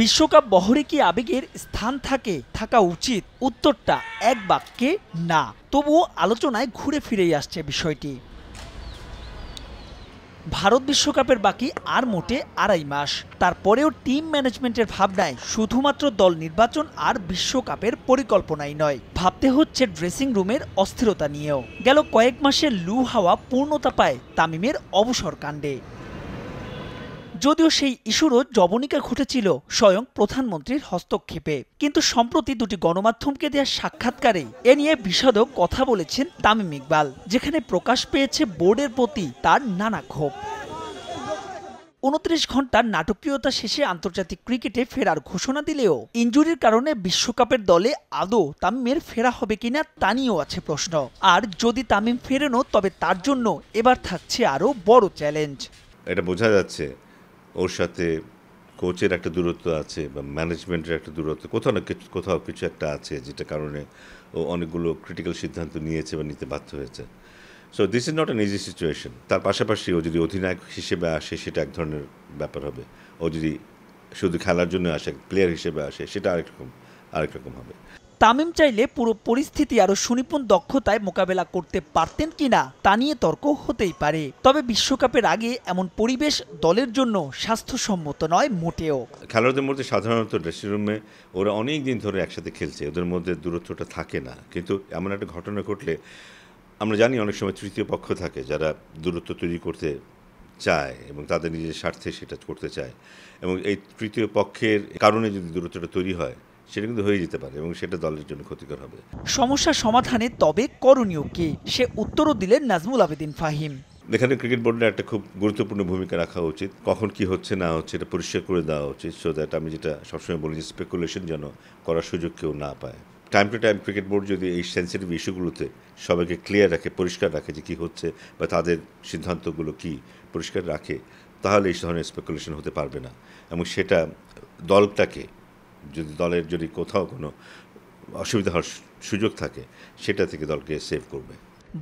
বিশ্বকাপ বহরে কি আবেগের স্থান থাকে থাকা উচিত উত্তরটা এক বাক্যে না তবুও আলোচনায় ঘুরে ফিরেই আসছে বিষয়টি ভারত বিশ্বকাপের বাকি আর মোটে আড়াই মাস তারপরেও টিম ম্যানেজমেন্টের ভাবনায় শুধুমাত্র দল নির্বাচন আর বিশ্বকাপের পরিকল্পনাই নয় ভাবতে হচ্ছে ড্রেসিং রুমের অস্থিরতা নিয়েও গেল কয়েক মাসে লু হাওয়া পূর্ণতা পায় তামিমের অবসর কাণ্ডে যদিও সেই ইস্যুরও জবনিকা ঘটেছিল স্বয়ং প্রধানমন্ত্রীর হস্তক্ষেপে কিন্তু সম্প্রতি দুটি গণমাধ্যমকে দেওয়া সাক্ষাৎকারে এ নিয়ে বিষদক কথা বলেছেন তামিম ইকবাল যেখানে প্রকাশ পেয়েছে বোর্ডের প্রতি তার নানা ক্ষোভ উনত্রিশ ঘন্টার নাটকীয়তা শেষে আন্তর্জাতিক ক্রিকেটে ফেরার ঘোষণা দিলেও ইঞ্জুরির কারণে বিশ্বকাপের দলে আদৌ তামিমের ফেরা হবে কিনা তা নিয়েও আছে প্রশ্ন আর যদি তামিম ফেরেনও তবে তার জন্য এবার থাকছে আরও বড় চ্যালেঞ্জ এটা বোঝা যাচ্ছে ওর সাথে কোচের একটা দূরত্ব আছে বা ম্যানেজমেন্টের একটা দূরত্ব কোথাও না কিছু কোথাও কিছু একটা আছে যেটা কারণে ও অনেকগুলো ক্রিটিক্যাল সিদ্ধান্ত নিয়েছে বা নিতে বাধ্য হয়েছে so this is not an easy situation তার পাশাপাশি ও যদি অধিনায়ক হিসেবে আসে সেটা এক ধরনের ব্যাপার হবে ও যদি শুধু খেলার জন্য আসে প্লেয়ার হিসেবে আসে সেটা আরেক রকম আরেক রকম হবে তামিম চাইলে পুরো পরিস্থিতি আরও সুনিপুণ দক্ষতায় মোকাবেলা করতে পারতেন কিনা তা নিয়ে তর্ক হতেই পারে তবে বিশ্বকাপের আগে এমন পরিবেশ দলের জন্য স্বাস্থ্যসম্মত নয় মোটেও খেলোয়াড়দের মধ্যে সাধারণত ড্রেসিং রুমে ওরা অনেক দিন ধরে একসাথে খেলছে ওদের মধ্যে দূরত্বটা থাকে না কিন্তু এমন একটা ঘটনা ঘটলে আমরা জানি অনেক সময় তৃতীয় পক্ষ থাকে যারা দূরত্ব তৈরি করতে চায় এবং তাদের নিজের স্বার্থে সেটা করতে চায় এবং এই তৃতীয় পক্ষের কারণে যদি দূরত্বটা তৈরি হয় সেটা কিন্তু হয়ে যেতে পারে এবং সেটা দলের জন্য ক্ষতিকর হবে সমস্যা সমাধানে তবে করণীয় কি সে উত্তরও দিলেন নাজমুল আবেদিন ফাহিম এখানে ক্রিকেট বোর্ডের একটা খুব গুরুত্বপূর্ণ ভূমিকা রাখা উচিত কখন কি হচ্ছে না হচ্ছে এটা পরিষ্কার করে দেওয়া উচিত সো দ্যাট আমি যেটা সবসময় বলি যে স্পেকুলেশন যেন করার সুযোগ কেউ না পায় time to time cricket board যদি এই সেন্সিটিভ ইস্যুগুলোতে সবাইকে ক্লিয়ার রাখে পরিষ্কার রাখে যে কী হচ্ছে বা তাদের সিদ্ধান্তগুলো কি পরিষ্কার রাখে তাহলে এই ধরনের স্পেকুলেশন হতে পারবে না এবং সেটা দলটাকে যদি দলের যদি কোথাও কোনো অসুবিধা হওয়ার সুযোগ থাকে সেটা থেকে দলকে সেভ করবে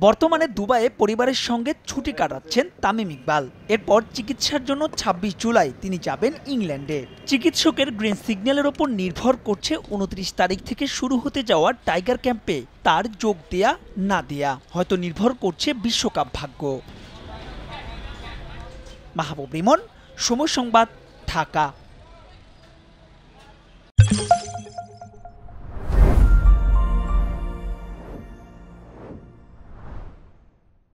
বর্তমানে দুবাইয়ে পরিবারের সঙ্গে ছুটি কাটাচ্ছেন তামিম ইকবাল এরপর চিকিৎসার জন্য ২৬ জুলাই তিনি যাবেন ইংল্যান্ডে চিকিৎসকের গ্রিন সিগন্যালের ওপর নির্ভর করছে উনত্রিশ তারিখ থেকে শুরু হতে যাওয়া টাইগার ক্যাম্পে তার যোগ দেয়া না দেয়া হয়তো নির্ভর করছে বিশ্বকাপ ভাগ্য মাহবুব রিমন সময় সংবাদ ঢাকা